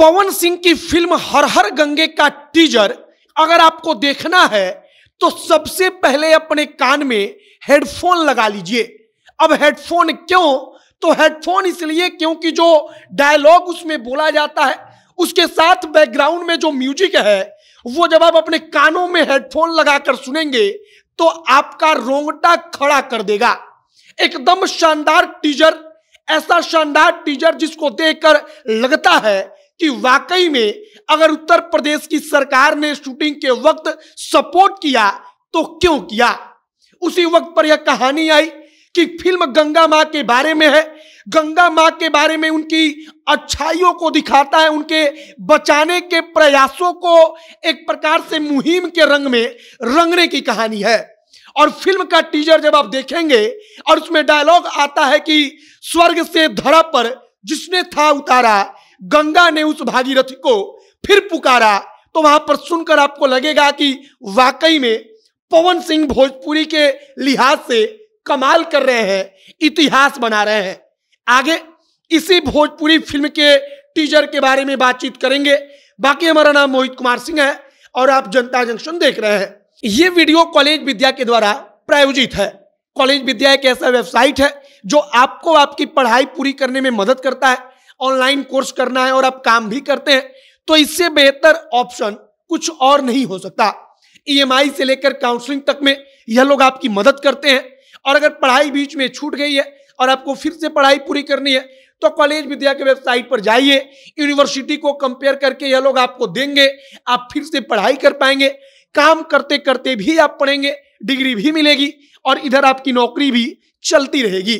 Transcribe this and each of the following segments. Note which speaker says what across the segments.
Speaker 1: पवन सिंह की फिल्म हर हर गंगे का टीजर अगर आपको देखना है तो सबसे पहले अपने कान में हेडफोन लगा लीजिए अब हेडफोन क्यों तो हेडफोन इसलिए क्योंकि जो डायलॉग उसमें बोला जाता है उसके साथ बैकग्राउंड में जो म्यूजिक है वो जब आप अपने कानों में हेडफोन लगाकर सुनेंगे तो आपका रोंगटा खड़ा कर देगा एकदम शानदार टीजर ऐसा शानदार टीजर जिसको देखकर लगता है कि वाकई में अगर उत्तर प्रदेश की सरकार ने शूटिंग के वक्त सपोर्ट किया तो क्यों किया उसी वक्त पर यह कहानी आई कि फिल्म गंगा माँ के बारे में है गंगा माँ के बारे में उनकी अच्छाइयों को दिखाता है उनके बचाने के प्रयासों को एक प्रकार से मुहिम के रंग में रंगने की कहानी है और फिल्म का टीजर जब आप देखेंगे और उसमें डायलॉग आता है कि स्वर्ग से धरा पर जिसने था उतारा गंगा ने उस भागीरथी को फिर पुकारा तो वहां पर सुनकर आपको लगेगा कि वाकई में पवन सिंह भोजपुरी के लिहाज से कमाल कर रहे हैं इतिहास बना रहे हैं आगे इसी भोजपुरी फिल्म के टीजर के बारे में बातचीत करेंगे बाकी हमारा नाम मोहित कुमार सिंह है और आप जनता जंक्शन देख रहे हैं ये वीडियो कॉलेज विद्या के द्वारा प्रायोजित है कॉलेज विद्या एक ऐसा वेबसाइट है जो आपको आपकी पढ़ाई पूरी करने में मदद करता है ऑनलाइन कोर्स करना है और आप काम भी करते हैं तो इससे बेहतर ऑप्शन कुछ और नहीं हो सकता ईएमआई e से लेकर काउंसलिंग तक में यह लोग आपकी मदद करते हैं और अगर पढ़ाई बीच में छूट गई है और आपको फिर से पढ़ाई पूरी करनी है तो कॉलेज विद्या के वेबसाइट पर जाइए यूनिवर्सिटी को कंपेयर करके यह लोग आपको देंगे आप फिर से पढ़ाई कर पाएंगे काम करते करते भी आप पढ़ेंगे डिग्री भी मिलेगी और इधर आपकी नौकरी भी चलती रहेगी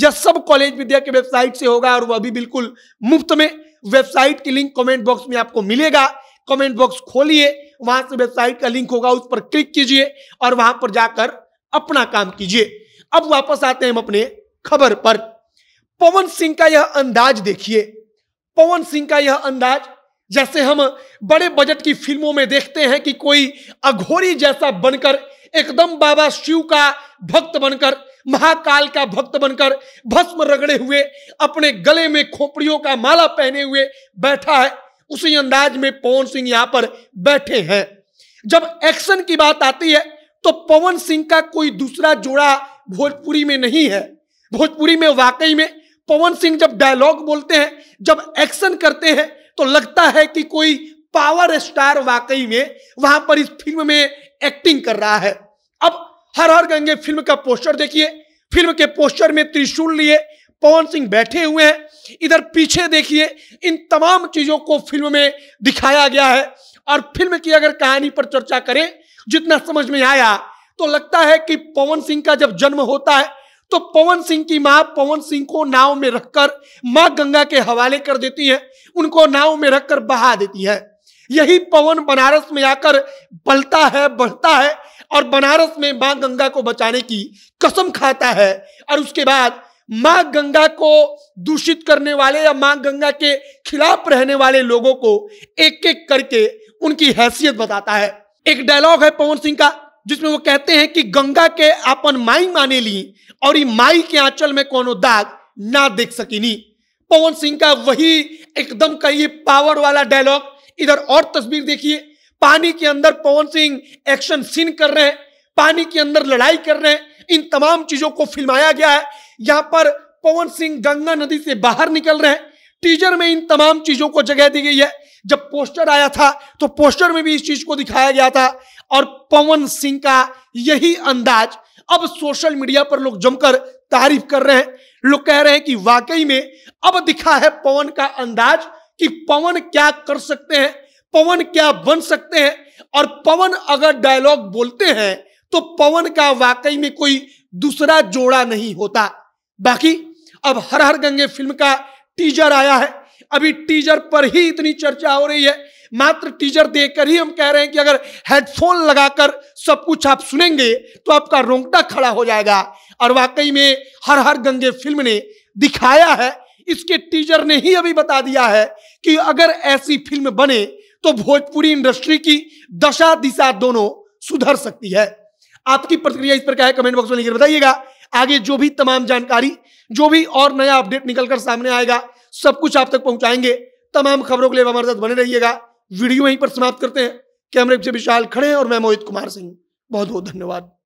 Speaker 1: यह सब कॉलेज विद्या के वेबसाइट से होगा और वह भी बिल्कुल मुफ्त में वेबसाइट की लिंक कमेंट बॉक्स में आपको मिलेगा कमेंट बॉक्स खोलिए वहां से वेबसाइट का लिंक होगा उस पर क्लिक कीजिए और वहां पर जाकर अपना काम कीजिए अब वापस आते हैं हम अपने खबर पर पवन सिंह का यह अंदाज देखिए पवन सिंह का यह अंदाज जैसे हम बड़े बजट की फिल्मों में देखते हैं कि कोई अघोरी जैसा बनकर एकदम बाबा शिव का भक्त बनकर महाकाल का भक्त बनकर भस्म रगड़े हुए अपने गले में खोपड़ियों का माला पहने हुए बैठा है उसी अंदाज में पवन सिंह यहां पर बैठे हैं जब एक्शन की बात आती है तो पवन सिंह का कोई दूसरा जोड़ा भोजपुरी में नहीं है भोजपुरी में वाकई में पवन सिंह जब डायलॉग बोलते हैं जब एक्शन करते हैं तो लगता है कि कोई पावर स्टार वाकई में वहां पर इस फिल्म में एक्टिंग कर रहा है अब हर हर गंगे फिल्म का पोस्टर देखिए फिल्म के पोस्टर में त्रिशूल लिए पवन सिंह बैठे हुए हैं इधर पीछे देखिए इन तमाम चीजों को फिल्म में दिखाया गया है और फिल्म की अगर कहानी पर चर्चा करें जितना समझ में आया तो लगता है कि पवन सिंह का जब जन्म होता है तो पवन सिंह की माँ पवन सिंह को नाव में रखकर माँ गंगा के हवाले कर देती है उनको नाव में रखकर बहा देती है यही पवन बनारस में आकर बलता है बढ़ता है और बनारस में माँ गंगा को बचाने की कसम खाता है और उसके बाद माँ गंगा को दूषित करने वाले या माँ गंगा के खिलाफ रहने वाले लोगों को एक एक करके उनकी हैसियत बताता है एक डायलॉग है पवन सिंह का जिसमें वो कहते हैं कि गंगा के अपन माई माने ली और ये माई के आंचल में कोनो दाग ना देख सकीनी पवन सिंह का वही एकदम का ये पावर वाला डायलॉग इधर और तस्वीर देखिए पानी के अंदर पवन सिंह एक्शन सीन कर रहे हैं पानी के अंदर लड़ाई कर रहे हैं इन तमाम चीजों को फिल्माया गया है यहां पर पवन सिंह गंगा नदी से बाहर निकल रहे हैं टीजर में इन तमाम चीजों को जगह दी गई है जब पोस्टर आया था तो पोस्टर में भी इस चीज को दिखाया गया था और पवन सिंह का यही अंदाज अब सोशल मीडिया पर लोग जमकर तारीफ कर रहे हैं लोग कह रहे हैं कि वाकई में अब दिखा है पवन का अंदाज कि पवन क्या कर सकते हैं पवन क्या बन सकते हैं और पवन अगर डायलॉग बोलते हैं तो पवन का वाकई में कोई दूसरा जोड़ा नहीं होता बाकी अब हर हर गंगे फिल्म का टीजर आया है अभी टीजर पर ही इतनी चर्चा हो रही है मात्र टीजर देखकर ही हम कह रहे हैं कि अगर हेडफोन लगाकर सब कुछ आप सुनेंगे तो आपका रोंगटा खड़ा हो जाएगा और वाकई में हर हर गंगे फिल्म ने दिखाया है इसके टीजर ने ही अभी बता दिया है कि अगर ऐसी फिल्म बने तो भोजपुरी इंडस्ट्री की दशा दिशा दोनों सुधर सकती है आपकी प्रतिक्रिया इस पर क्या है कमेंट बॉक्स में लिखकर बताइएगा आगे जो भी तमाम जानकारी जो भी और नया अपडेट निकलकर सामने आएगा सब कुछ आप तक पहुंचाएंगे तमाम खबरों के लिए हमारे साथ बने रहिएगा वीडियो यहीं पर समाप्त करते हैं कैमरे से विशाल खड़े और मैं मोहित कुमार सिंह बहुत बहुत धन्यवाद